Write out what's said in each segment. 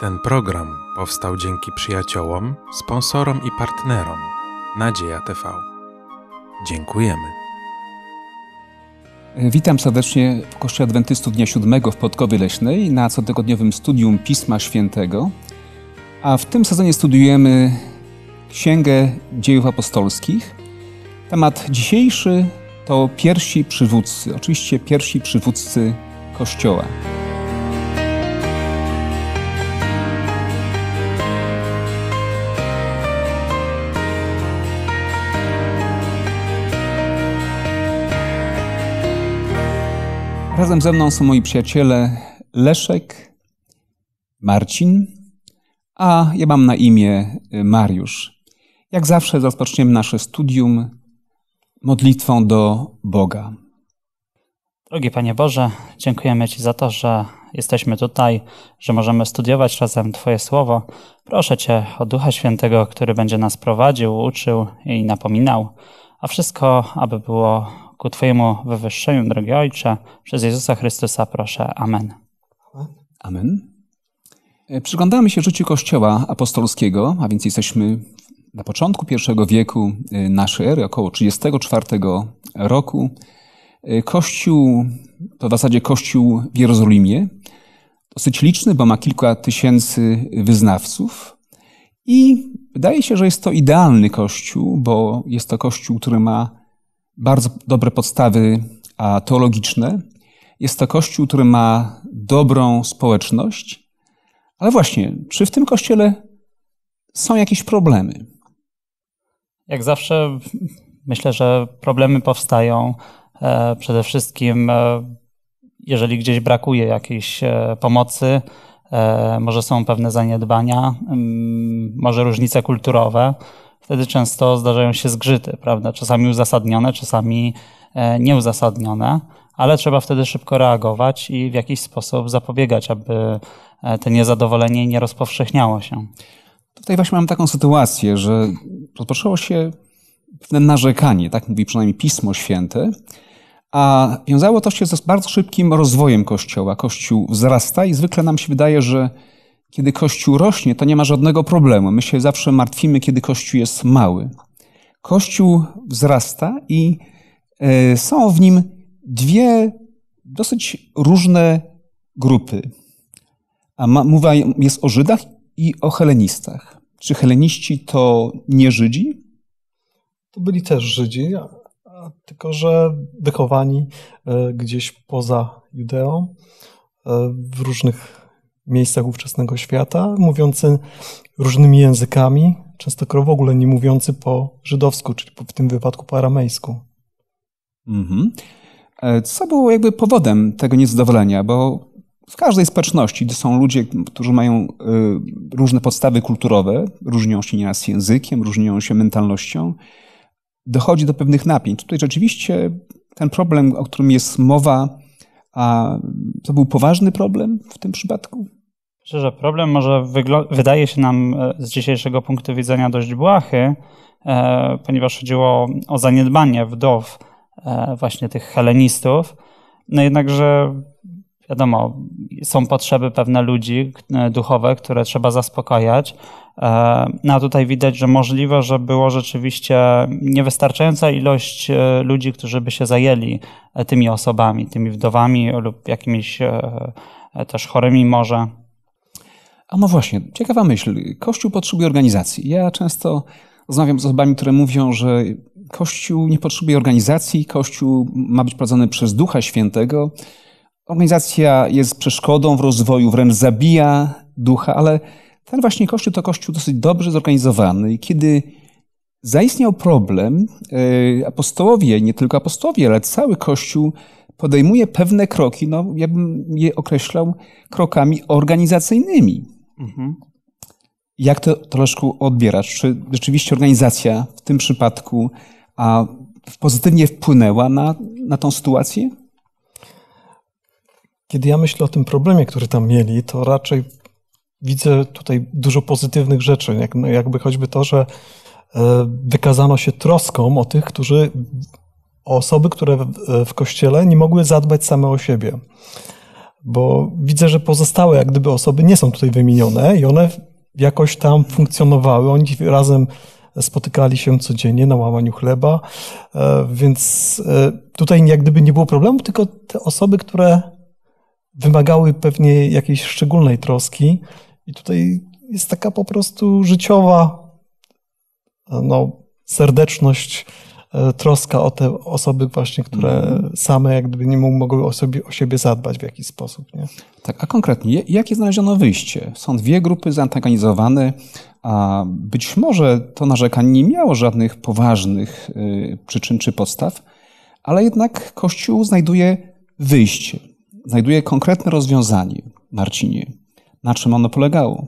Ten program powstał dzięki przyjaciołom, sponsorom i partnerom Nadzieja TV. Dziękujemy. Witam serdecznie w Kościele Adwentystów Dnia Siódmego w Podkowie Leśnej na cotygodniowym studium Pisma Świętego. A w tym sezonie studiujemy Księgę Dziejów Apostolskich. Temat dzisiejszy to pierwsi przywódcy, oczywiście pierwsi przywódcy Kościoła. Razem ze mną są moi przyjaciele Leszek, Marcin, a ja mam na imię y, Mariusz. Jak zawsze rozpoczniemy nasze studium modlitwą do Boga. Drogi Panie Boże, dziękujemy Ci za to, że jesteśmy tutaj, że możemy studiować razem Twoje słowo. Proszę Cię o Ducha Świętego, który będzie nas prowadził, uczył i napominał, a wszystko, aby było ku Twojemu wywyższeniu, drogi Ojcze, przez Jezusa Chrystusa proszę. Amen. Amen. E, przyglądamy się życiu Kościoła apostolskiego, a więc jesteśmy na początku pierwszego wieku e, naszej ery, około 34 roku. E, kościół, to w zasadzie kościół w Jerozolimie, dosyć liczny, bo ma kilka tysięcy wyznawców. I wydaje się, że jest to idealny kościół, bo jest to kościół, który ma bardzo dobre podstawy teologiczne. Jest to kościół, który ma dobrą społeczność. Ale właśnie, czy w tym kościele są jakieś problemy? Jak zawsze, myślę, że problemy powstają e, przede wszystkim, e, jeżeli gdzieś brakuje jakiejś e, pomocy, może są pewne zaniedbania, może różnice kulturowe wtedy często zdarzają się zgrzyty, prawda? Czasami uzasadnione, czasami e, nieuzasadnione, ale trzeba wtedy szybko reagować i w jakiś sposób zapobiegać, aby e, to niezadowolenie nie rozpowszechniało się. Tutaj właśnie mam taką sytuację, że rozpoczęło się pewne narzekanie, tak mówi przynajmniej Pismo Święte, a wiązało to się z bardzo szybkim rozwojem Kościoła. Kościół wzrasta i zwykle nam się wydaje, że kiedy Kościół rośnie, to nie ma żadnego problemu. My się zawsze martwimy, kiedy Kościół jest mały. Kościół wzrasta i e, są w nim dwie dosyć różne grupy. A mowa jest o Żydach i o helenistach. Czy heleniści to nie Żydzi? To byli też Żydzi, tylko że wychowani e, gdzieś poza Judeą, e, w różnych miejscach ówczesnego świata, mówiący różnymi językami, często w ogóle nie mówiący po żydowsku, czyli w tym wypadku po aramejsku. Mhm. E, co było jakby powodem tego niezadowolenia? Bo w każdej społeczności, gdy są ludzie, którzy mają e, różne podstawy kulturowe, różnią się nieraz językiem, różnią się mentalnością, dochodzi do pewnych napięć. Tutaj rzeczywiście ten problem, o którym jest mowa, a to był poważny problem w tym przypadku? Myślę, że problem może wydaje się nam e, z dzisiejszego punktu widzenia dość błahy, e, ponieważ chodziło o zaniedbanie wdow e, właśnie tych helenistów. No jednakże wiadomo, są potrzeby pewne ludzi e, duchowe, które trzeba zaspokajać. E, no a tutaj widać, że możliwe, że było rzeczywiście niewystarczająca ilość ludzi, którzy by się zajęli tymi osobami, tymi wdowami lub jakimiś też chorymi może. A no właśnie, ciekawa myśl. Kościół potrzebuje organizacji. Ja często rozmawiam z osobami, które mówią, że Kościół nie potrzebuje organizacji, Kościół ma być prowadzony przez Ducha Świętego. Organizacja jest przeszkodą w rozwoju, wręcz zabija ducha, ale ten właśnie Kościół to Kościół dosyć dobrze zorganizowany. I kiedy zaistniał problem, e, apostołowie, nie tylko apostołowie, ale cały Kościół podejmuje pewne kroki, no ja bym je określał krokami organizacyjnymi. Mhm. Jak to troszkę odbierasz? Czy rzeczywiście organizacja w tym przypadku a, pozytywnie wpłynęła na, na tą sytuację? Kiedy ja myślę o tym problemie, który tam mieli, to raczej widzę tutaj dużo pozytywnych rzeczy. Jak, no, jakby choćby to, że e, wykazano się troską o tych, którzy, o osoby, które w, e, w kościele nie mogły zadbać same o siebie bo widzę, że pozostałe jak gdyby osoby nie są tutaj wymienione i one jakoś tam funkcjonowały. Oni razem spotykali się codziennie na łamaniu chleba, e, więc e, tutaj jak gdyby nie było problemu, tylko te osoby, które wymagały pewnie jakiejś szczególnej troski i tutaj jest taka po prostu życiowa e, no, serdeczność, E, troska o te osoby właśnie, które mhm. same jak gdyby nie mogły o, sobie, o siebie zadbać w jakiś sposób. Nie? Tak, a konkretnie, jakie znaleziono wyjście? Są dwie grupy zantagonizowane, a być może to narzekanie nie miało żadnych poważnych y, przyczyn czy podstaw, ale jednak Kościół znajduje wyjście, znajduje konkretne rozwiązanie, Marcinie. Na czym ono polegało?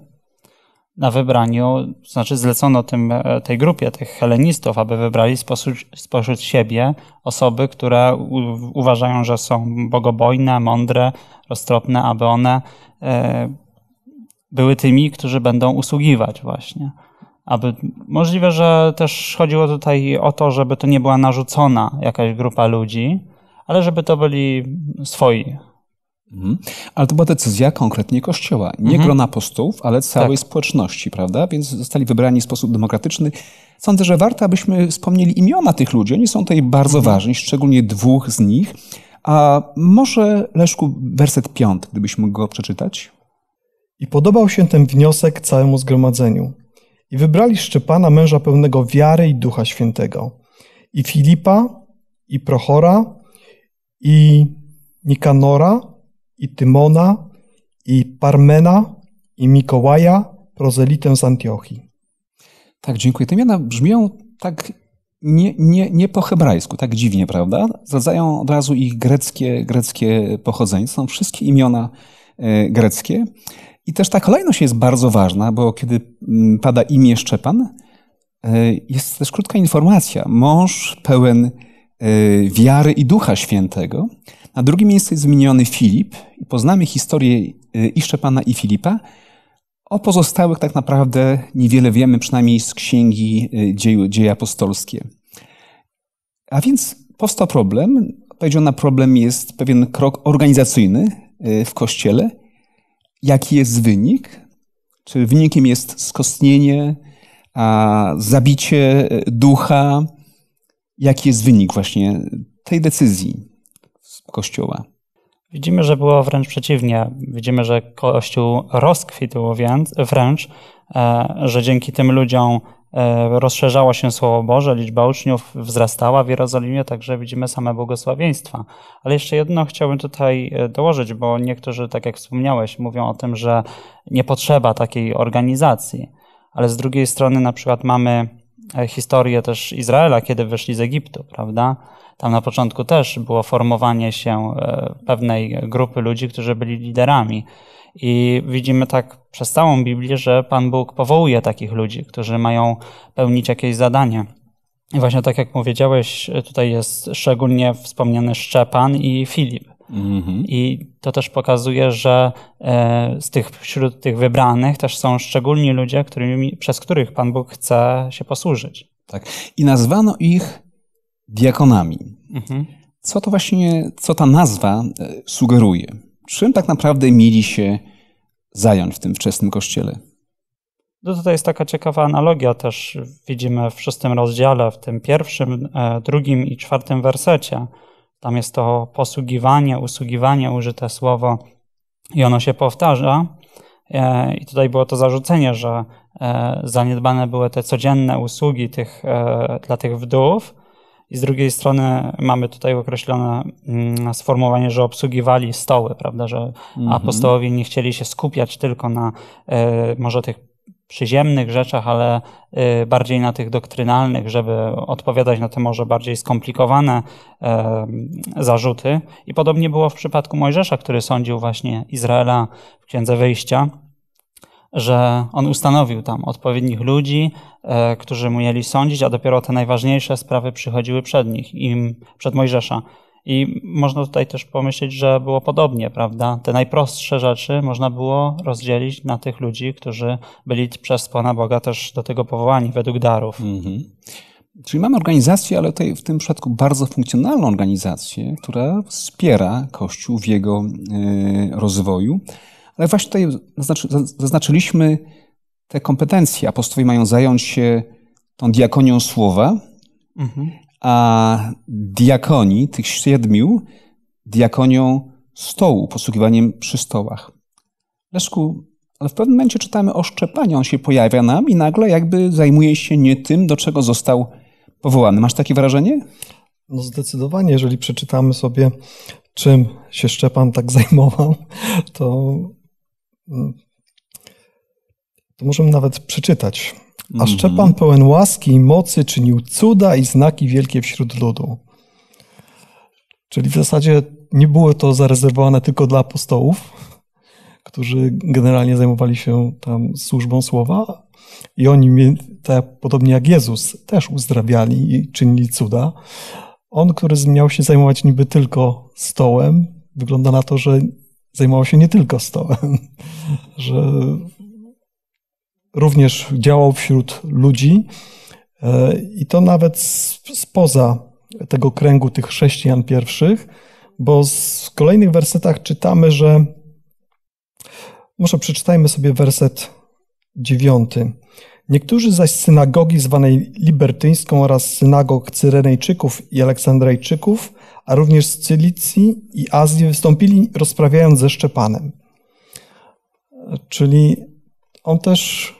na wybraniu, znaczy zlecono tym, e, tej grupie tych helenistów, aby wybrali spośród, spośród siebie osoby, które u, uważają, że są bogobojne, mądre, roztropne, aby one e, były tymi, którzy będą usługiwać właśnie. Aby, możliwe, że też chodziło tutaj o to, żeby to nie była narzucona jakaś grupa ludzi, ale żeby to byli swoi, Mhm. Ale to była decyzja konkretnie Kościoła, nie mhm. grona postów, ale całej tak. społeczności, prawda? Więc zostali wybrani w sposób demokratyczny. Sądzę, że warto, abyśmy wspomnieli imiona tych ludzi. Oni są tutaj bardzo mhm. ważni, szczególnie dwóch z nich. A może, Leszku, werset piąty, gdybyś mógł go przeczytać? I podobał się ten wniosek całemu zgromadzeniu. I wybrali Szczepana, męża pełnego wiary i ducha świętego, i Filipa, i Prochora, i Nikanora, i Tymona, i Parmena, i Mikołaja, prozelitę z Antiochii. Tak, dziękuję. Te imiona brzmią tak nie, nie, nie po hebrajsku, tak dziwnie, prawda? Zradzają od razu ich greckie, greckie pochodzenie. No, są wszystkie imiona e, greckie. I też ta kolejność jest bardzo ważna, bo kiedy mm, pada imię Szczepan, e, jest też krótka informacja. Mąż pełen Y, wiary i Ducha Świętego. Na drugim miejscu jest wymieniony Filip i poznamy historię y, i Szczepana i Filipa. O pozostałych tak naprawdę niewiele wiemy, przynajmniej z księgi y, dzieje, dzieje apostolskie. A więc powstał problem. Odpowiedzią na problem jest pewien krok organizacyjny w kościele. Jaki jest wynik? Czy wynikiem jest skostnienie, zabicie ducha, Jaki jest wynik właśnie tej decyzji Kościoła? Widzimy, że było wręcz przeciwnie. Widzimy, że Kościół rozkwitł więc, wręcz, e, że dzięki tym ludziom e, rozszerzało się Słowo Boże, liczba uczniów wzrastała w Jerozolimie, także widzimy same błogosławieństwa. Ale jeszcze jedno chciałbym tutaj e, dołożyć, bo niektórzy, tak jak wspomniałeś, mówią o tym, że nie potrzeba takiej organizacji. Ale z drugiej strony na przykład mamy historię też Izraela, kiedy wyszli z Egiptu, prawda? Tam na początku też było formowanie się e, pewnej grupy ludzi, którzy byli liderami. I widzimy tak przez całą Biblię, że Pan Bóg powołuje takich ludzi, którzy mają pełnić jakieś zadanie. I właśnie tak jak powiedziałeś, tutaj jest szczególnie wspomniany Szczepan i Filip. Mhm. I to też pokazuje, że e, z tych, wśród tych wybranych też są szczególni ludzie, którymi, przez których Pan Bóg chce się posłużyć. Tak. I nazwano ich diakonami. Mhm. Co to właśnie, co ta nazwa e, sugeruje? Czym tak naprawdę mieli się zająć w tym wczesnym kościele? No tutaj jest taka ciekawa analogia, też widzimy w szóstym rozdziale, w tym pierwszym, e, drugim i czwartym wersecie. Tam jest to posługiwanie, usługiwanie użyte słowo i ono się powtarza. E, I tutaj było to zarzucenie, że e, zaniedbane były te codzienne usługi tych, e, dla tych wdów. I z drugiej strony mamy tutaj określone mm, sformułowanie, że obsługiwali stoły, prawda, że mhm. apostołowie nie chcieli się skupiać tylko na może tych przyziemnych rzeczach, ale y, bardziej na tych doktrynalnych, żeby odpowiadać na te może bardziej skomplikowane zarzuty. I podobnie było w przypadku Mojżesza, który sądził właśnie Izraela w Księdze Wyjścia, że on ustanowił tam odpowiednich ludzi, e, którzy mieli sądzić, a dopiero te najważniejsze sprawy przychodziły przed nich, im przed Mojżesza. I można tutaj też pomyśleć, że było podobnie, prawda? Te najprostsze rzeczy można było rozdzielić na tych ludzi, którzy byli przez Pana Boga też do tego powołani według darów. Mhm. Czyli mamy organizację, ale tutaj w tym przypadku bardzo funkcjonalną organizację, która wspiera Kościół w jego e, rozwoju. Ale właśnie tutaj zaznaczyliśmy te kompetencje. Apostowie mają zająć się tą diakonią słowa, mhm a diakoni, tych siedmiu, diakonią stołu, posługiwaniem przy stołach. Leszku, ale w pewnym momencie czytamy o szczepaniu, on się pojawia nam i nagle jakby zajmuje się nie tym, do czego został powołany. Masz takie wrażenie? No zdecydowanie, jeżeli przeczytamy sobie, czym się Szczepan tak zajmował, to, mm, to możemy nawet przeczytać a mhm. Szczepan pełen łaski i mocy czynił cuda i znaki wielkie wśród ludu. Czyli w zasadzie nie było to zarezerwowane tylko dla apostołów, którzy generalnie zajmowali się tam służbą słowa, i oni, te, tak podobnie jak Jezus, też uzdrawiali i czynili cuda. On, który miał się zajmować niby tylko stołem, wygląda na to, że zajmował się nie tylko stołem, że również działał wśród ludzi e, i to nawet spoza tego kręgu tych chrześcijan pierwszych, bo w kolejnych wersetach czytamy, że może przeczytajmy sobie werset dziewiąty. Niektórzy zaś z synagogi zwanej libertyńską oraz synagog Cyrenejczyków i Aleksandrejczyków, a również z Cylicji i Azji wystąpili rozprawiając ze Szczepanem. Czyli on też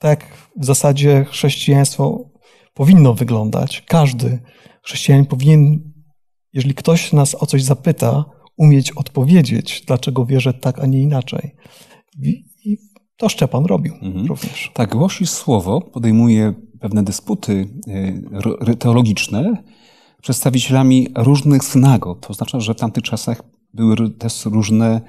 tak w zasadzie chrześcijaństwo powinno wyglądać. Każdy chrześcijanin powinien, jeżeli ktoś nas o coś zapyta, umieć odpowiedzieć, dlaczego wierzę tak, a nie inaczej. I to Szczepan robił mhm. również. Tak, głosi słowo, podejmuje pewne dysputy e, teologiczne przedstawicielami różnych synagog. To oznacza, że w tamtych czasach były też różne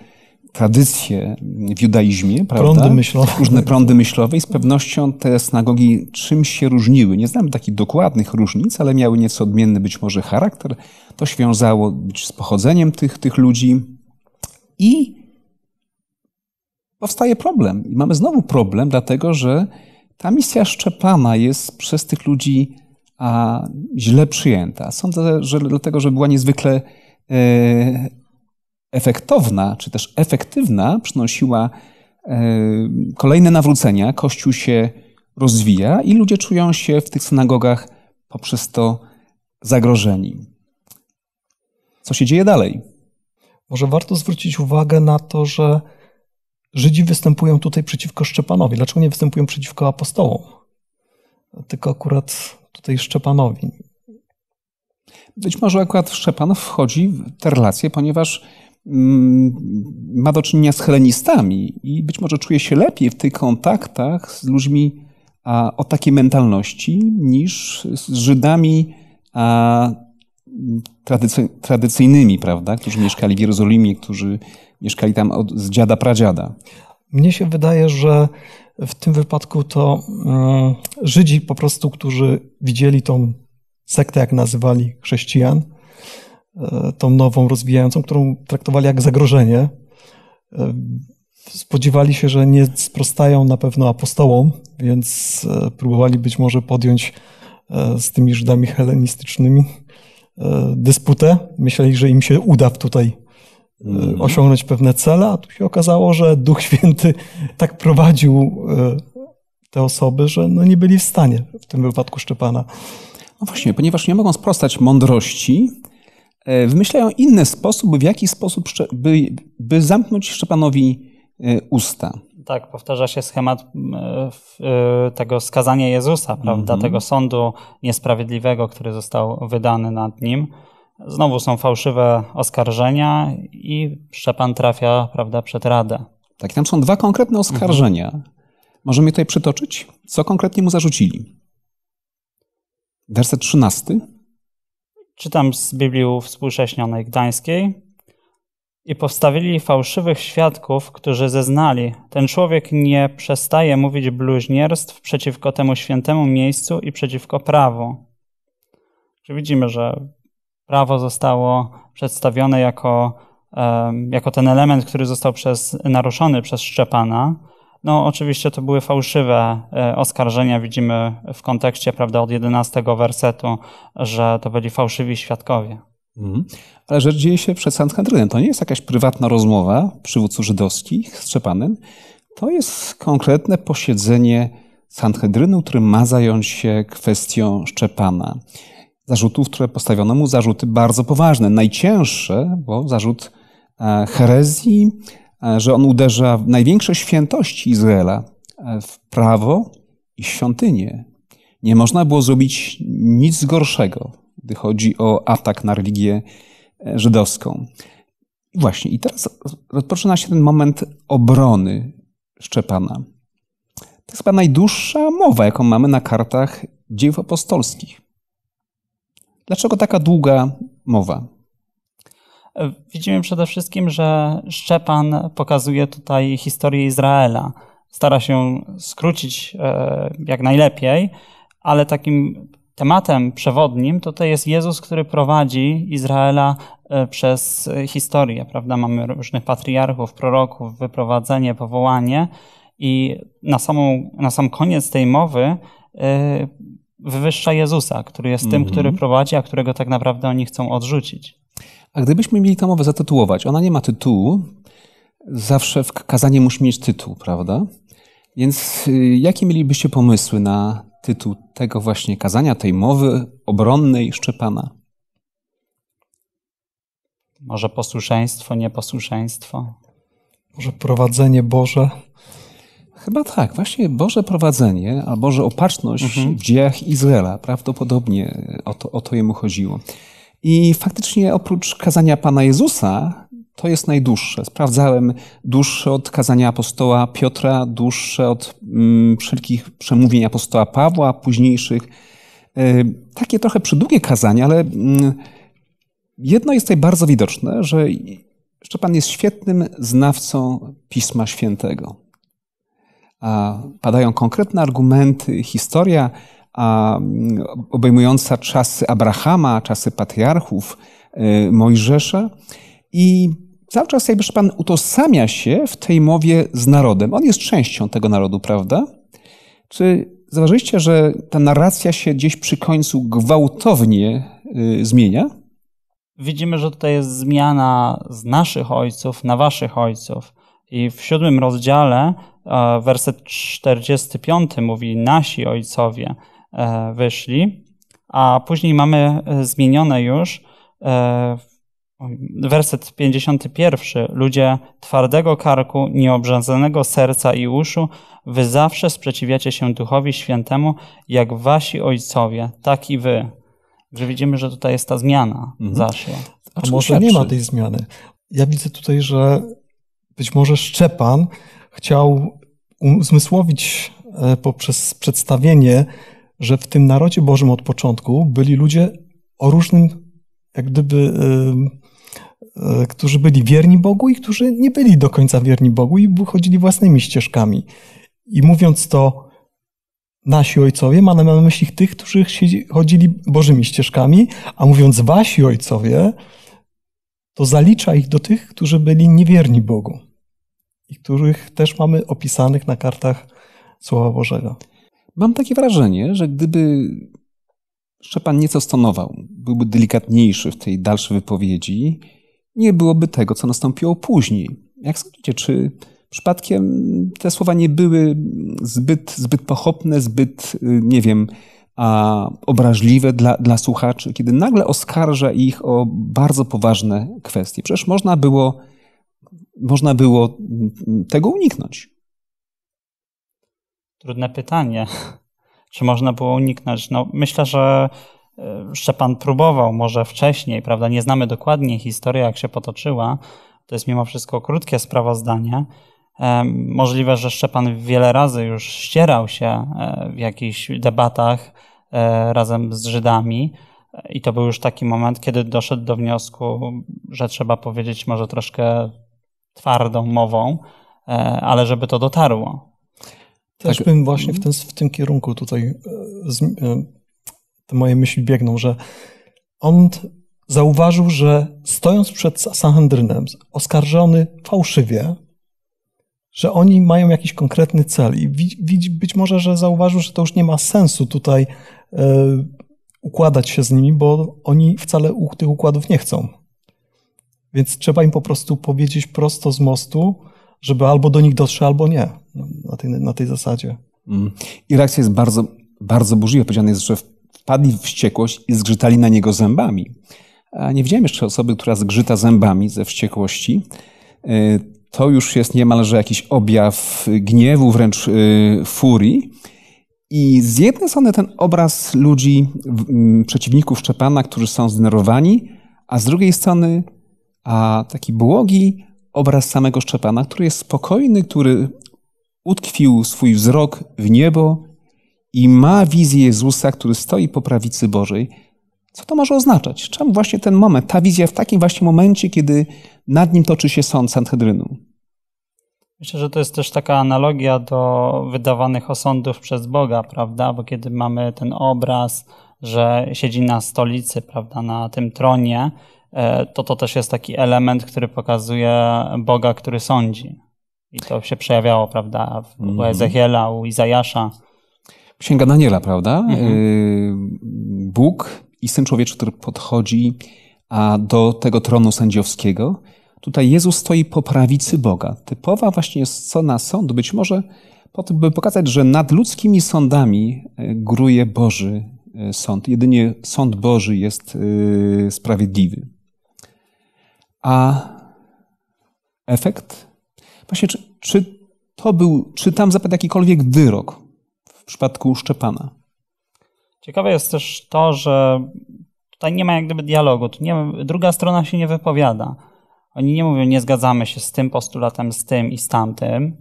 tradycje w judaizmie, prawda? Prądy myślowe. Różne prądy myślowe i z pewnością te synagogi czymś się różniły. Nie znam takich dokładnych różnic, ale miały nieco odmienny być może charakter. To się wiązało z pochodzeniem tych, tych ludzi i powstaje problem. I mamy znowu problem, dlatego że ta misja Szczepana jest przez tych ludzi a, źle przyjęta. Sądzę, że dlatego, że była niezwykle e, efektowna, czy też efektywna, przynosiła e, kolejne nawrócenia, Kościół się rozwija i ludzie czują się w tych synagogach poprzez to zagrożeni. Co się dzieje dalej? Może warto zwrócić uwagę na to, że Żydzi występują tutaj przeciwko Szczepanowi. Dlaczego nie występują przeciwko apostołom? Tylko akurat tutaj Szczepanowi. Być może akurat Szczepan wchodzi w te relacje, ponieważ Mm, ma do czynienia z helenistami i być może czuje się lepiej w tych kontaktach z ludźmi o takiej mentalności niż z Żydami tradycy, tradycyjnymi, prawda, którzy mieszkali w Jerozolimie, którzy mieszkali tam od, z dziada pradziada. Mnie się wydaje, że w tym wypadku to mm, Żydzi po prostu, którzy widzieli tą sektę, jak nazywali chrześcijan, E, tą nową, rozwijającą, którą traktowali jak zagrożenie. E, spodziewali się, że nie sprostają na pewno apostołom, więc e, próbowali być może podjąć z tymi Żydami helenistycznymi dysputę. Myśleli, że im się uda tutaj mhm. osiągnąć pewne cele, a tu się okazało, że Duch Święty tak prowadził te osoby, że no nie byli w stanie, w tym wypadku Szczepana. No właśnie, ponieważ nie mogą sprostać mądrości, E, wymyślają inne sposoby, w jaki sposób, by, by zamknąć Szczepanowi e, usta. Tak, powtarza się schemat e, tego skazania Jezusa, prawda? Mhm. Tego sądu niesprawiedliwego, który został wydany nad nim. Znowu są fałszywe oskarżenia i Szczepan trafia, prawda, przed radę. Tak, tam są dwa konkretne oskarżenia. Mhm. Możemy tutaj przytoczyć, co konkretnie mu zarzucili. Werset 13. Czytam z Biblii Współcześnionej Gdańskiej. I powstawili fałszywych świadków, którzy zeznali: Ten człowiek nie przestaje mówić bluźnierstw przeciwko temu świętemu miejscu i przeciwko prawu. Czy widzimy, że prawo zostało przedstawione jako, jako ten element, który został przez, naruszony przez Szczepana, no, oczywiście to były fałszywe e, oskarżenia. Widzimy w kontekście, prawda, od 11 wersetu, że to byli fałszywi świadkowie. Mhm. Ale rzecz dzieje się przed Sanhedrynem. To nie jest jakaś prywatna rozmowa przywódców żydowskich z Szczepanem. To jest konkretne posiedzenie Sanhedrynu, który ma zająć się kwestią Szczepana. Zarzutów, które postawiono mu, zarzuty bardzo poważne, najcięższe, bo zarzut e, herezji, E, że on uderza w największe świętości Izraela, e, w prawo i świątynię. Nie można było zrobić nic gorszego, gdy chodzi o atak na religię e, żydowską. Właśnie, i teraz rozpoczyna się ten moment obrony Szczepana. To jest chyba najdłuższa mowa, jaką mamy na kartach dzieł apostolskich. Dlaczego taka długa mowa? Widzimy przede wszystkim, że Szczepan pokazuje tutaj historię Izraela. Stara się skrócić e, jak najlepiej, ale takim tematem przewodnim tutaj jest Jezus, który prowadzi Izraela e, przez historię, prawda? Mamy różnych patriarchów, proroków, wyprowadzenie, powołanie i na, samą, na sam koniec tej mowy e, wywyższa Jezusa, który jest tym, mhm. który prowadzi, a którego tak naprawdę oni chcą odrzucić. A gdybyśmy mieli tę mowę zatytułować, ona nie ma tytułu, zawsze w kazanie musi mieć tytuł, prawda? Więc y, jakie mielibyście pomysły na tytuł tego właśnie kazania, tej mowy obronnej Szczepana? Może posłuszeństwo, nieposłuszeństwo? Może prowadzenie Boże? Chyba tak. Właśnie Boże prowadzenie, a Boże opatrzność mhm. w dziejach Izraela. Prawdopodobnie o to, o to jemu chodziło. I faktycznie oprócz kazania Pana Jezusa, to jest najdłuższe. Sprawdzałem dłuższe od kazania apostoła Piotra, dłuższe od mm, wszelkich przemówień apostoła Pawła, późniejszych. E, takie trochę przydługie kazania, ale mm, jedno jest tutaj bardzo widoczne, że Szczepan jest świetnym znawcą Pisma Świętego. A padają konkretne argumenty, historia a mm, obejmująca czasy Abrahama, czasy patriarchów, y, Mojżesza. I cały czas jakby Pan utożsamia się w tej mowie z narodem. On jest częścią tego narodu, prawda? Czy zauważyliście, że ta narracja się gdzieś przy końcu gwałtownie y, zmienia? Widzimy, że tutaj jest zmiana z naszych ojców na waszych ojców. I w siódmym rozdziale e, werset 45 mówi nasi ojcowie, E, wyszli, a później mamy e, zmienione już e, werset 51. Ludzie twardego karku, nieobrzędzonego serca i uszu, wy zawsze sprzeciwiacie się Duchowi Świętemu, jak wasi ojcowie, tak i wy. Że widzimy, że tutaj jest ta zmiana mhm. zaszła. A może lepszy. nie ma tej zmiany. Ja widzę tutaj, że być może Szczepan chciał um- uzmysłowić poprzez przedstawienie że w tym narodzie Bożym od początku byli ludzie o różnym, jak gdyby, e, e, którzy byli wierni Bogu i którzy nie byli do końca wierni Bogu i chodzili własnymi ścieżkami. I mówiąc to, nasi ojcowie, ma na myśli tych, którzy chodzili Bożymi ścieżkami, a mówiąc wasi ojcowie, to zalicza ich do tych, którzy byli niewierni Bogu i których też mamy opisanych na kartach Słowa Bożego. Mam takie wrażenie, że gdyby Szczepan nieco stonował, byłby delikatniejszy w tej dalszej wypowiedzi, nie byłoby tego, co nastąpiło później. Jak sądzicie, czy przypadkiem te słowa nie były zbyt, zbyt pochopne, zbyt, y, nie wiem, a obraźliwe dla, dla słuchaczy, kiedy nagle oskarża ich o bardzo poważne kwestie? Przecież można było, można było tego uniknąć. Trudne pytanie. Czy można było uniknąć? No, myślę, że Szczepan próbował może wcześniej, prawda? Nie znamy dokładnie historii, jak się potoczyła. To jest mimo wszystko krótkie sprawozdanie. E, możliwe, że Szczepan wiele razy już ścierał się e, w jakichś debatach e, razem z Żydami. I to był już taki moment, kiedy doszedł do wniosku, że trzeba powiedzieć może troszkę twardą mową, ale żeby to dotarło. Też tak. bym właśnie w, ten, w tym kierunku tutaj e, e, te moje myśli biegną, że on zauważył, że stojąc przed Sanhedrynem, oskarżony fałszywie, że oni mają jakiś konkretny cel i być może, że zauważył, że to już nie ma sensu tutaj e, układać się z nimi, bo oni wcale tych układów nie chcą. Więc trzeba im po prostu powiedzieć prosto z mostu, żeby albo do nich dotrze, albo nie. No, na tej, na tej zasadzie. Mm. I reakcja jest bardzo, bardzo burzliwa. Powiedziane jest, że wpadli w wściekłość i zgrzytali na niego zębami. A nie widziałem jeszcze osoby, która zgrzyta zębami ze wściekłości. E, to już jest niemalże jakiś objaw gniewu, wręcz e, furii. I z jednej strony ten obraz ludzi, przeciwników Szczepana, którzy są zdenerwowani, a z drugiej strony a taki błogi, obraz samego Szczepana, który jest spokojny, który utkwił swój wzrok w niebo i ma wizję Jezusa, który stoi po prawicy Bożej. Co to może oznaczać? Czemu właśnie ten moment, ta wizja w takim właśnie momencie, kiedy nad nim toczy się sąd Sanhedrynu? Myślę, że to jest też taka analogia do wydawanych osądów przez Boga, prawda? Bo kiedy mamy ten obraz, że siedzi na stolicy, prawda, na tym tronie, E, to to też jest taki element, który pokazuje Boga, który sądzi. I to się przejawiało, prawda, w, mm. u Ezechiela, u Izajasza. Księga Daniela, prawda? Mhm. E, Bóg i Syn Człowieczy, który podchodzi a do tego tronu sędziowskiego. Tutaj Jezus stoi po prawicy Boga. Typowa właśnie jest scena sądu, być może po to, by pokazać, że nad ludzkimi sądami e, gruje Boży sąd. Jedynie sąd Boży jest sprawiedliwy. A efekt? Właśnie, czy, czy to był, czy tam zapadł jakikolwiek wyrok w przypadku Szczepana? Ciekawe jest też to, że tutaj nie ma jak gdyby dialogu. Tu nie, druga strona się nie wypowiada. Oni nie mówią, nie zgadzamy się z tym postulatem, z tym i z tamtym,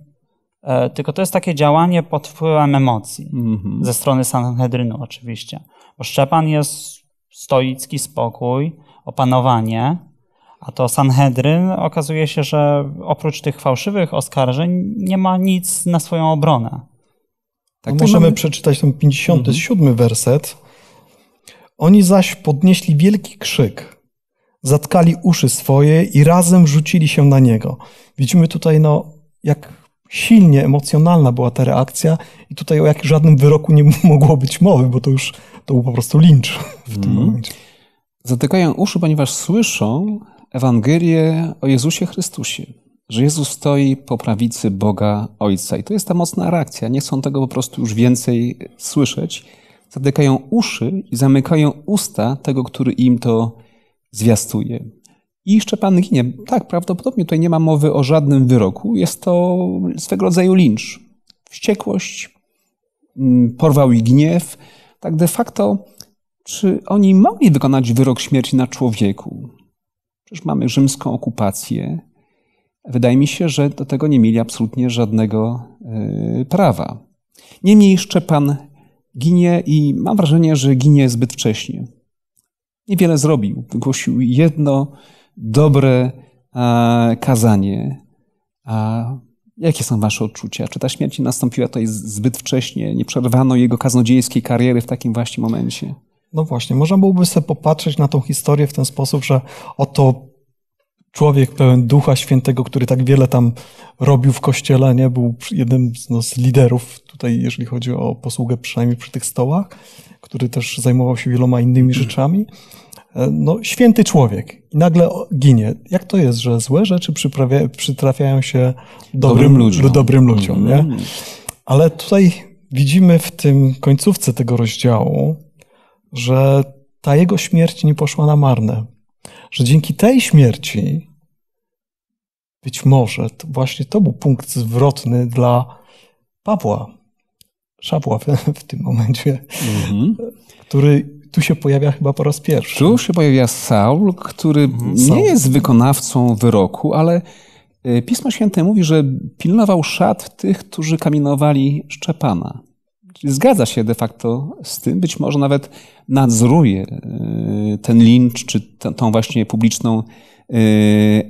e, tylko to jest takie działanie pod wpływem emocji. Mm-hmm. Ze strony Sanhedrynu oczywiście. Bo Szczepan jest stoicki spokój, opanowanie, a to Sanhedryn okazuje się, że oprócz tych fałszywych oskarżeń nie ma nic na swoją obronę. Tak, no możemy mamy... przeczytać ten 57 mhm. werset. Oni zaś podnieśli wielki krzyk, zatkali uszy swoje i razem rzucili się na niego. Widzimy tutaj, no, jak silnie emocjonalna była ta reakcja i tutaj o jakim żadnym wyroku nie mogło być mowy, bo to już to był po prostu lincz w tym mhm. momencie. Zatykają uszy, ponieważ słyszą Ewangelię o Jezusie Chrystusie, że Jezus stoi po prawicy Boga Ojca. I to jest ta mocna reakcja. Nie chcą tego po prostu już więcej słyszeć. Zatykają uszy i zamykają usta tego, który im to zwiastuje. I Szczepan ginie. Tak, prawdopodobnie tutaj nie ma mowy o żadnym wyroku. Jest to swego rodzaju lincz. Wściekłość, mm, porwał i gniew. Tak de facto, czy oni mogli wykonać wyrok śmierci na człowieku? Przecież mamy rzymską okupację. Wydaje mi się, że do tego nie mieli absolutnie żadnego y, prawa. Niemniej Szczepan ginie i mam wrażenie, że ginie zbyt wcześnie. Niewiele zrobił. Wygłosił jedno dobre kazanie. A jakie są Wasze odczucia? Czy ta śmierć nastąpiła tutaj zbyt wcześnie? Nie przerwano jego kaznodziejskiej kariery w takim właśnie momencie? No właśnie, można byłoby sobie popatrzeć na tą historię w ten sposób, że oto człowiek pełen Ducha Świętego, który tak wiele tam robił w kościele, nie? był jednym z, no, z liderów tutaj, jeżeli chodzi o posługę, przynajmniej przy tych stołach, który też zajmował się wieloma innymi mm. rzeczami. E, no, święty człowiek i nagle ginie. Jak to jest, że złe rzeczy przytrafiają się dobrym, dobrym ludziom? Dobrym ludziom nie? Mhm. Ale tutaj widzimy w tym końcówce tego rozdziału, że ta jego śmierć nie poszła na marne, że dzięki tej śmierci być może to właśnie to był punkt zwrotny dla Pawła, Szabła w, w tym momencie, mhm. który tu się pojawia chyba po raz pierwszy. Tu się pojawia Saul, który Saul. nie jest wykonawcą wyroku, ale e, Pismo Święte mówi, że pilnował szat tych, którzy kamienowali Szczepana. Czyli zgadza się de facto z tym, być może nawet nadzoruje e, ten lincz, czy tą właśnie publiczną e,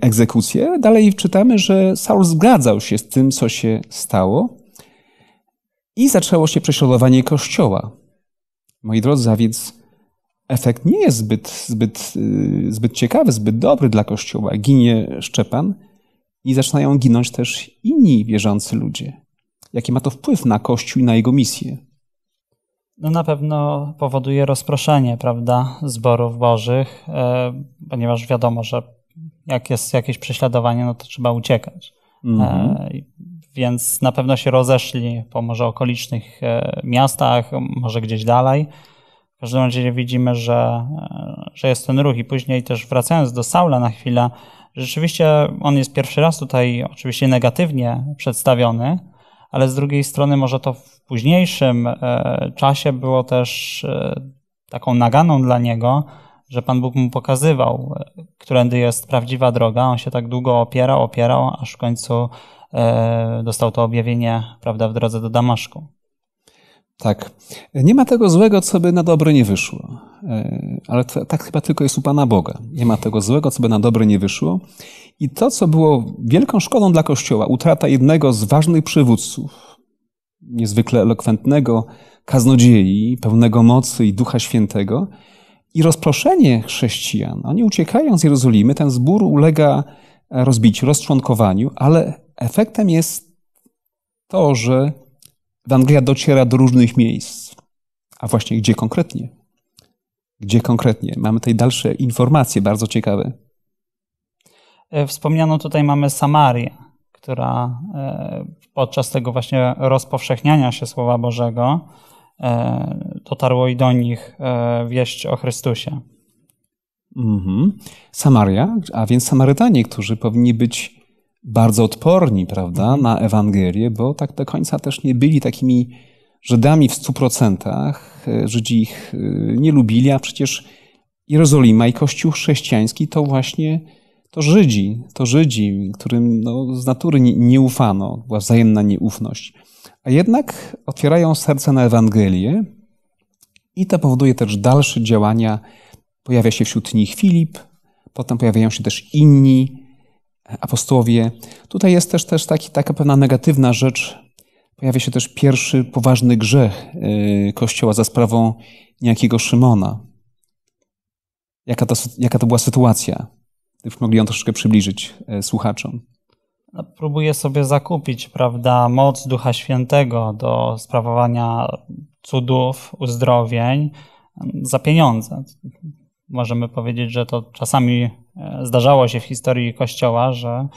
egzekucję. Dalej czytamy, że Saul zgadzał się z tym, co się stało i zaczęło się prześladowanie kościoła. Moi drodzy, a więc efekt nie jest zbyt, zbyt, e, zbyt ciekawy, zbyt dobry dla kościoła. Ginie Szczepan i zaczynają ginąć też inni wierzący ludzie jaki ma to wpływ na Kościół i na jego misję? No na pewno powoduje rozproszenie, prawda, zborów bożych, e, ponieważ wiadomo, że jak jest jakieś prześladowanie, no to trzeba uciekać. E, mhm. Więc na pewno się rozeszli po może okolicznych e, miastach, może gdzieś dalej. W każdym razie widzimy, że, że jest ten ruch. I później też wracając do Saula na chwilę, rzeczywiście on jest pierwszy raz tutaj oczywiście negatywnie przedstawiony, ale z drugiej strony może to w późniejszym e, czasie było też e, taką naganą dla niego, że Pan Bóg mu pokazywał, e, którędy jest prawdziwa droga. On się tak długo opierał, opierał, aż w końcu dostał to objawienie, prawda, w drodze do Damaszku. Tak. Nie ma tego złego, co by na dobre nie wyszło. Ale to, tak chyba tylko jest u Pana Boga. Nie ma tego złego, co by na dobre nie wyszło. I to, co było wielką szkodą dla Kościoła, utrata jednego z ważnych przywódców, niezwykle elokwentnego kaznodziei, pełnego mocy i Ducha Świętego, i rozproszenie chrześcijan. Oni uciekają z Jerozolimy, ten zbór ulega rozbiciu, rozczłonkowaniu, ale efektem jest to, że Ewangelia dociera do różnych miejsc. A właśnie gdzie konkretnie? Gdzie konkretnie? Mamy tutaj dalsze informacje bardzo ciekawe. E, wspomniano tutaj mamy Samarię, która e, podczas tego właśnie rozpowszechniania się Słowa Bożego e, dotarło i do nich wieść o Chrystusie. Mhm. Samaria, a więc Samarytanie, którzy powinni być bardzo odporni, prawda, mhm. na Ewangelię, bo tak do końca też nie byli takimi Żydami w stu procentach. Żydzi ich nie lubili, a przecież Jerozolima i Kościół chrześcijański to właśnie to Żydzi, to Żydzi, którym no, z natury nie, nie ufano, była wzajemna nieufność. A jednak otwierają serce na Ewangelię i to powoduje też dalsze działania. Pojawia się wśród nich Filip, potem pojawiają się też inni e, apostołowie. Tutaj jest też, też taki, taka pewna negatywna rzecz. Pojawia się też pierwszy poważny grzech e, Kościoła za sprawą niejakiego Szymona. Jaka to, jaka to była sytuacja? gdybyśmy mogli ją troszeczkę przybliżyć e, słuchaczom. No, próbuję sobie zakupić, prawda, moc Ducha Świętego do sprawowania cudów, uzdrowień za pieniądze. Możemy powiedzieć, że to czasami e, zdarzało się w historii Kościoła, że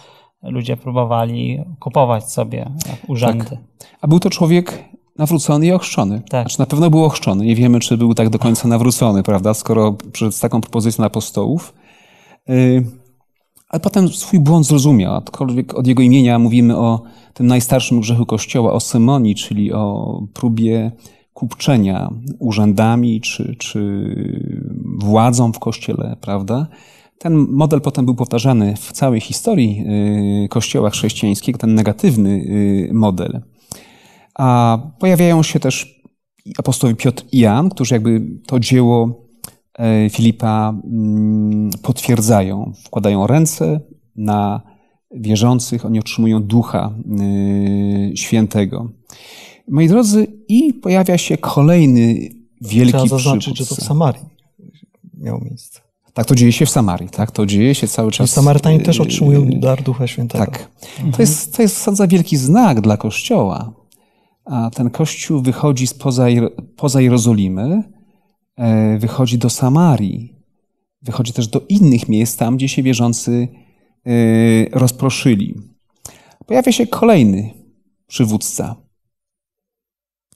ludzie próbowali kupować sobie urzędy. Tak. A był to człowiek nawrócony i ochrzczony. Tak. Znaczy, na pewno był ochrzczony. Nie wiemy, czy był tak do końca nawrócony, prawda? Skoro przed taką propozycją apostołów, Y, ale potem swój błąd zrozumiał, aczkolwiek od jego imienia mówimy o tym najstarszym grzechu Kościoła, o symonii, czyli o próbie kupczenia urzędami czy, czy władzą w Kościele, prawda? Ten model potem był powtarzany w całej historii y, Kościoła chrześcijańskiego, ten negatywny y, model. A pojawiają się też apostołowie Piotr i Jan, którzy jakby to dzieło E, Filipa mm, potwierdzają, wkładają ręce na wierzących, oni otrzymują Ducha y, Świętego. Moi drodzy, i pojawia się kolejny wielki Trzeba zaznaczyć, że to w Samarii miało miejsce. Tak, to dzieje się w Samarii, tak? To dzieje się cały czas. I Samarytanie y, też otrzymują y, dar Ducha Świętego. Tak. To, mhm. jest, to jest w zasadzie wielki znak dla Kościoła. A ten Kościół wychodzi spoza, poza Jerozolimy, E, wychodzi do Samarii, wychodzi też do innych miejsc, tam gdzie się wierzący e, rozproszyli. Pojawia się kolejny przywódca.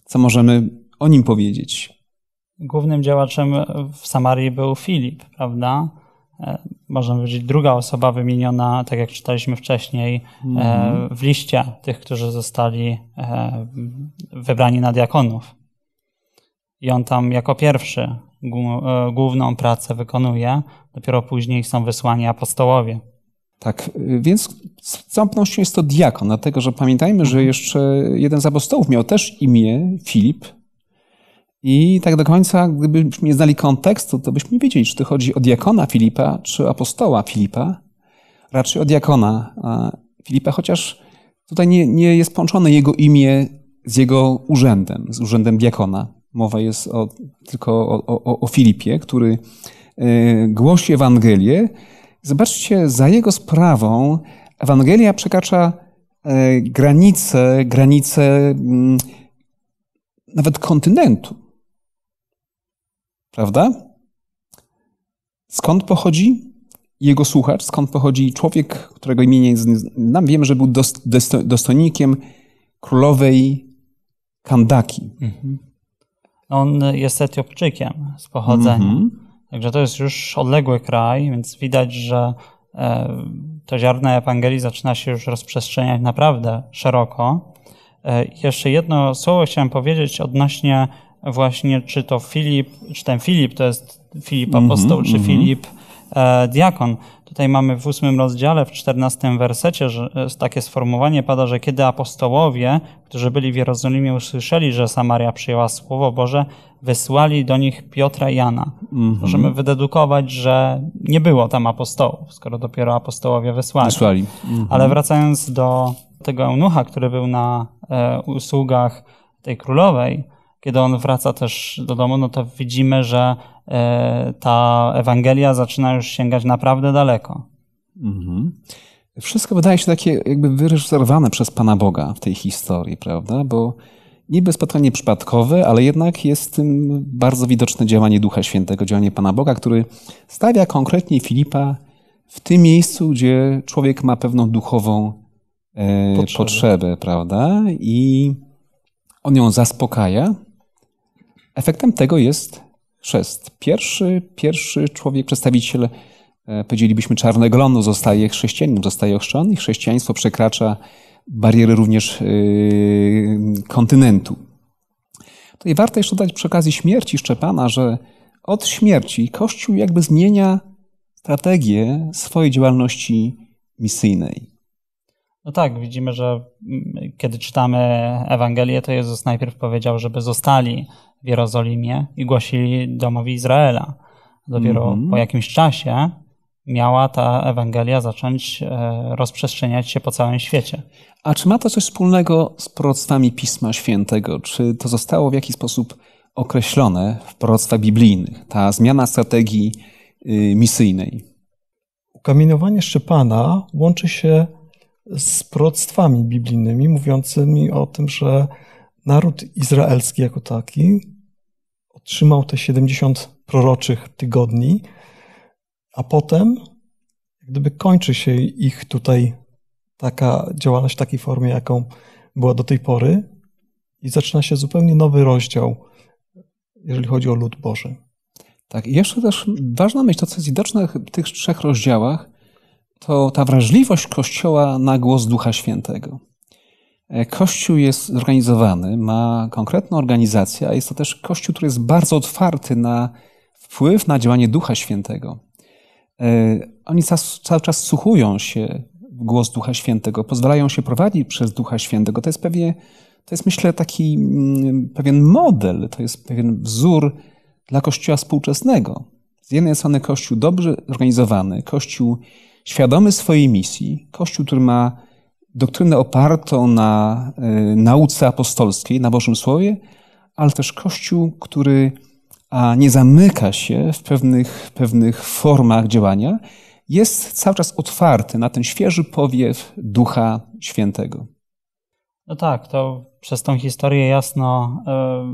Co możemy o nim powiedzieć? Głównym działaczem w Samarii był Filip, prawda? E, Można powiedzieć, druga osoba wymieniona, tak jak czytaliśmy wcześniej, mm. w liście tych, którzy zostali wybrani na diakonów i on tam jako pierwszy e, główną pracę wykonuje, dopiero później są wysłani apostołowie. Tak, więc z całą pewnością jest to diakon, dlatego że pamiętajmy, że mhm. jeszcze jeden z apostołów miał też imię Filip. I tak do końca, gdybyśmy nie znali kontekstu, to byśmy nie wiedzieli, czy to chodzi o diakona Filipa, czy apostoła Filipa. Raczej o diakona Filipa, chociaż tutaj nie, nie jest połączone jego imię z jego urzędem, z urzędem diakona. Mowa jest o, tylko o, o, o Filipie, który e, głosi Ewangelię. Zobaczcie, za jego sprawą Ewangelia przekracza e, granice, granice mm, nawet kontynentu. Prawda? Skąd pochodzi jego słuchacz? Skąd pochodzi człowiek, którego imienia nie znam? Wiemy, że był dostojnikiem królowej Kandaki. Mhm. On jest Etiopczykiem z pochodzenia. Mm -hmm. Także to jest już odległy kraj, więc widać, że e, to ziarno Ewangelii zaczyna się już rozprzestrzeniać naprawdę szeroko. E, jeszcze jedno słowo chciałem powiedzieć odnośnie właśnie, czy to Filip, czy ten Filip to jest Filip mhm, apostoł, mm -hmm, czy mm -hmm. Filip e, diakon. Tutaj mamy w ósmym rozdziale, w czternastym wersecie że e, takie sformułowanie pada, że kiedy apostołowie, którzy byli w Jerozolimie, usłyszeli, że Samaria przyjęła Słowo Boże, wysłali do nich Piotra i Jana. Mm-hmm. Możemy wydedukować, że nie było tam apostołów, skoro dopiero apostołowie wysłali. wysłali. Mm-hmm. Ale wracając do tego eunucha, który był na e, usługach tej królowej, kiedy on wraca też do domu, no to widzimy, że E, ta Ewangelia zaczyna już sięgać naprawdę daleko. Mhm. Wszystko wydaje się takie jakby wyreżyserowane przez Pana Boga w tej historii, prawda? Bo niby spotkanie przypadkowe, ale jednak jest tym bardzo widoczne działanie Ducha Świętego, działanie Pana Boga, który stawia konkretnie Filipa w tym miejscu, gdzie człowiek ma pewną duchową e, potrzebę prawda? I on ją zaspokaja. Efektem tego jest chrzest. Pierwszy, pierwszy człowiek, przedstawiciel, e, powiedzielibyśmy, czarnego lądu zostaje chrześcijaninem, zostaje ochrzczony i chrześcijaństwo przekracza bariery również e, kontynentu. Tutaj warto jeszcze dodać przy okazji śmierci Szczepana, że od śmierci Kościół jakby zmienia strategię swojej działalności misyjnej. No tak, widzimy, że mm, kiedy czytamy Ewangelię, to Jezus najpierw powiedział, żeby zostali w Jerozolimie i głosili domowi Izraela. Dopiero mm -hmm. po jakimś czasie miała ta Ewangelia zacząć e, rozprzestrzeniać się po całym świecie. A czy ma to coś wspólnego z proroctwami Pisma Świętego? Czy to zostało w jakiś sposób określone w proroctwach biblijnych, ta zmiana strategii y, misyjnej? Ukamienowanie Szczepana łączy się z proroctwami biblijnymi, mówiącymi o tym, że naród izraelski jako taki otrzymał te 70 proroczych tygodni, a potem gdyby kończy się ich tutaj taka działalność w takiej formie, jaką była do tej pory i zaczyna się zupełnie nowy rozdział, jeżeli chodzi o lud Boży. Tak, i jeszcze też ważna myśl, to co jest widoczne w tych trzech rozdziałach, to ta wrażliwość Kościoła na głos Ducha Świętego. E, kościół jest zorganizowany, ma konkretną organizację, a jest to też kościół, który jest bardzo otwarty na wpływ na działanie Ducha Świętego. E, Oni cały czas słuchują się w głos Ducha Świętego, pozwalają się prowadzić przez Ducha Świętego. To jest pewnie, to jest myślę taki mm, pewien model, to jest pewien wzór dla Kościoła współczesnego. Z jednej strony Kościół dobrze zorganizowany, Kościół świadomy swojej misji, Kościół, który ma doktrynę opartą na y, nauce apostolskiej, na Bożym Słowie, ale też Kościół, który a nie zamyka się w pewnych, pewnych formach działania, jest cały czas otwarty na ten świeży powiew Ducha Świętego. No tak, to przez tą historię jasno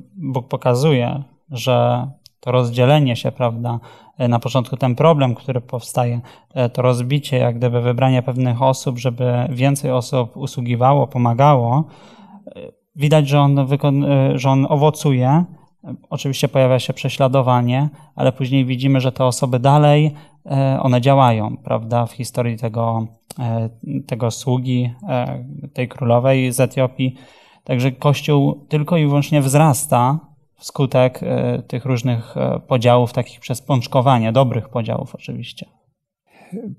y, Bóg pokazuje, że to rozdzielenie się, prawda? E, na początku ten problem, który powstaje, e, to rozbicie, jak gdyby wybranie pewnych osób, żeby więcej osób usługiwało, pomagało. E, widać, że on, że on owocuje. Oczywiście pojawia się prześladowanie, ale później widzimy, że te osoby dalej, one działają, prawda? W historii tego, tego sługi, tej królowej z Etiopii. Także Kościół tylko i wyłącznie wzrasta, wskutek e, tych różnych e, podziałów, takich przez pączkowanie, dobrych podziałów oczywiście.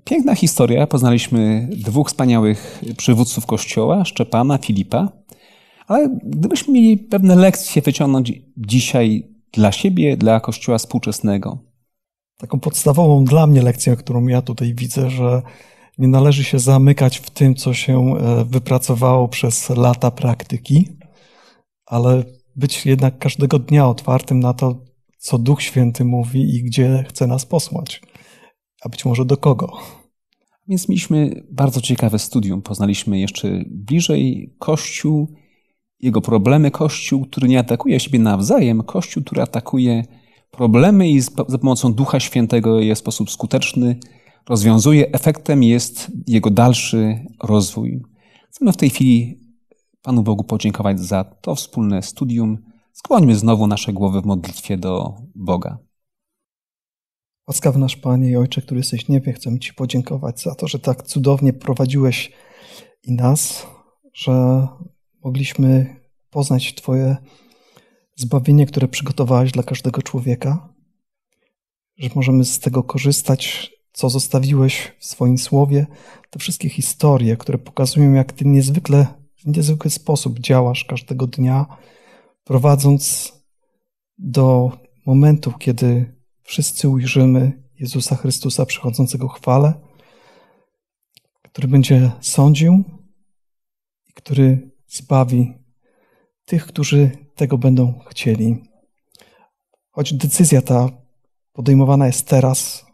Piękna historia. Poznaliśmy dwóch wspaniałych przywódców Kościoła, Szczepana, Filipa. Ale gdybyśmy mieli pewne lekcje wyciągnąć dzisiaj dla siebie, dla Kościoła współczesnego. Taką podstawową dla mnie lekcją, którą ja tutaj widzę, że nie należy się zamykać w tym, co się e, wypracowało przez lata praktyki, ale być jednak każdego dnia otwartym na to, co Duch Święty mówi i gdzie chce nas posłać, a być może do kogo. Więc mieliśmy bardzo ciekawe studium. Poznaliśmy jeszcze bliżej Kościół, jego problemy, Kościół, który nie atakuje siebie nawzajem, Kościół, który atakuje problemy i za pomocą Ducha Świętego je w sposób skuteczny rozwiązuje. Efektem jest jego dalszy rozwój. Chcemy w tej chwili Panu Bogu podziękować za to wspólne studium. Skłońmy znowu nasze głowy w modlitwie do Boga. Łaskaw nasz Panie i Ojcze, który jesteś w niebie, chcemy Ci podziękować za to, że tak cudownie prowadziłeś i nas, że mogliśmy poznać Twoje zbawienie, które przygotowałeś dla każdego człowieka, że możemy z tego korzystać, co zostawiłeś w swoim słowie, te wszystkie historie, które pokazują, jak Ty niezwykle w niezwykły sposób działasz każdego dnia, prowadząc do momentu, kiedy wszyscy ujrzymy Jezusa Chrystusa przychodzącego chwale, który będzie sądził i który zbawi tych, którzy tego będą chcieli. Choć decyzja ta podejmowana jest teraz,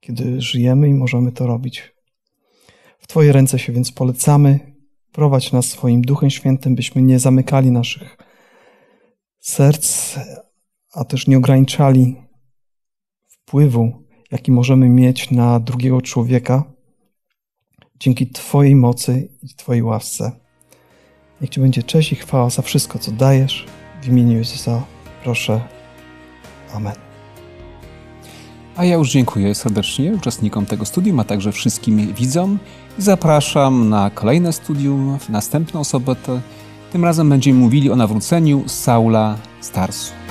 kiedy żyjemy i możemy to robić. W Twoje ręce się więc polecamy Prowadź nas swoim Duchem Świętym, byśmy nie zamykali naszych serc, a też nie ograniczali wpływu, jaki możemy mieć na drugiego człowieka dzięki Twojej mocy i Twojej łasce. Niech Ci będzie cześć i chwała za wszystko, co dajesz. W imieniu Jezusa proszę. Amen. A ja już dziękuję serdecznie uczestnikom tego studium, a także wszystkim widzom i zapraszam na kolejne studium w następną sobotę. Tym razem będziemy mówili o nawróceniu Saula Starsu.